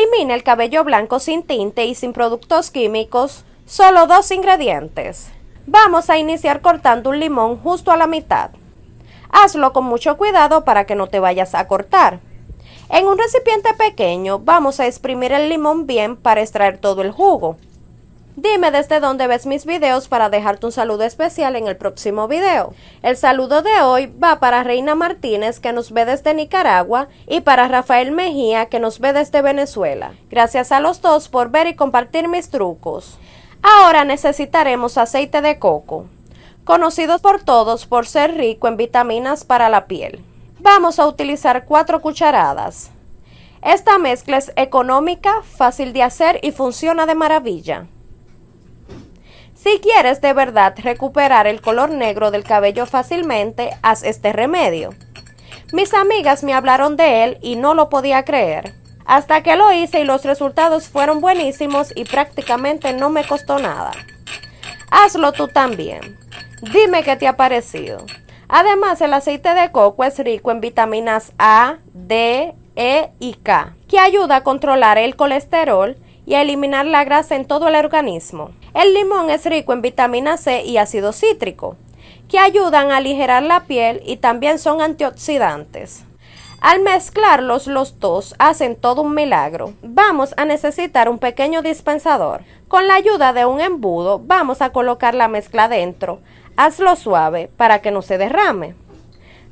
Elimina el cabello blanco sin tinte y sin productos químicos, solo dos ingredientes. Vamos a iniciar cortando un limón justo a la mitad. Hazlo con mucho cuidado para que no te vayas a cortar. En un recipiente pequeño vamos a exprimir el limón bien para extraer todo el jugo. Dime desde dónde ves mis videos para dejarte un saludo especial en el próximo video. El saludo de hoy va para Reina Martínez que nos ve desde Nicaragua y para Rafael Mejía que nos ve desde Venezuela. Gracias a los dos por ver y compartir mis trucos. Ahora necesitaremos aceite de coco, conocido por todos por ser rico en vitaminas para la piel. Vamos a utilizar 4 cucharadas. Esta mezcla es económica, fácil de hacer y funciona de maravilla. Si quieres de verdad recuperar el color negro del cabello fácilmente, haz este remedio. Mis amigas me hablaron de él y no lo podía creer. Hasta que lo hice y los resultados fueron buenísimos y prácticamente no me costó nada. Hazlo tú también. Dime qué te ha parecido. Además, el aceite de coco es rico en vitaminas A, D, E y K, que ayuda a controlar el colesterol y a eliminar la grasa en todo el organismo. El limón es rico en vitamina C y ácido cítrico, que ayudan a aligerar la piel y también son antioxidantes. Al mezclarlos los dos hacen todo un milagro. Vamos a necesitar un pequeño dispensador. Con la ayuda de un embudo vamos a colocar la mezcla dentro. Hazlo suave para que no se derrame.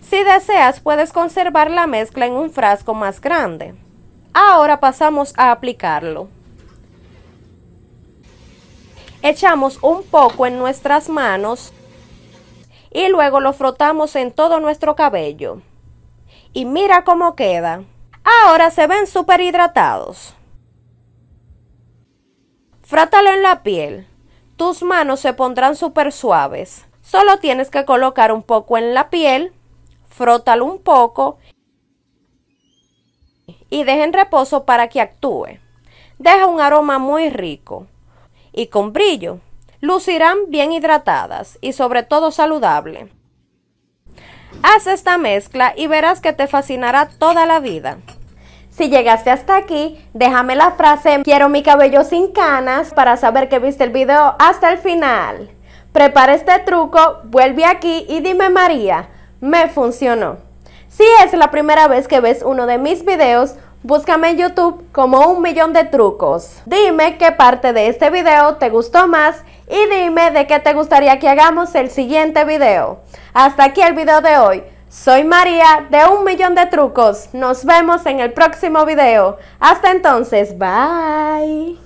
Si deseas puedes conservar la mezcla en un frasco más grande. Ahora pasamos a aplicarlo echamos un poco en nuestras manos y luego lo frotamos en todo nuestro cabello. Y mira cómo queda. Ahora se ven súper hidratados. Frátalo en la piel. Tus manos se pondrán súper suaves. Solo tienes que colocar un poco en la piel, frótalo un poco y dejen reposo para que actúe. Deja un aroma muy rico y con brillo. Lucirán bien hidratadas y sobre todo saludable. Haz esta mezcla y verás que te fascinará toda la vida. Si llegaste hasta aquí, déjame la frase quiero mi cabello sin canas para saber que viste el video hasta el final. Prepara este truco, vuelve aquí y dime María, me funcionó. Si es la primera vez que ves uno de mis videos, Búscame en YouTube como un millón de trucos. Dime qué parte de este video te gustó más y dime de qué te gustaría que hagamos el siguiente video. Hasta aquí el video de hoy. Soy María de Un Millón de Trucos. Nos vemos en el próximo video. Hasta entonces, bye.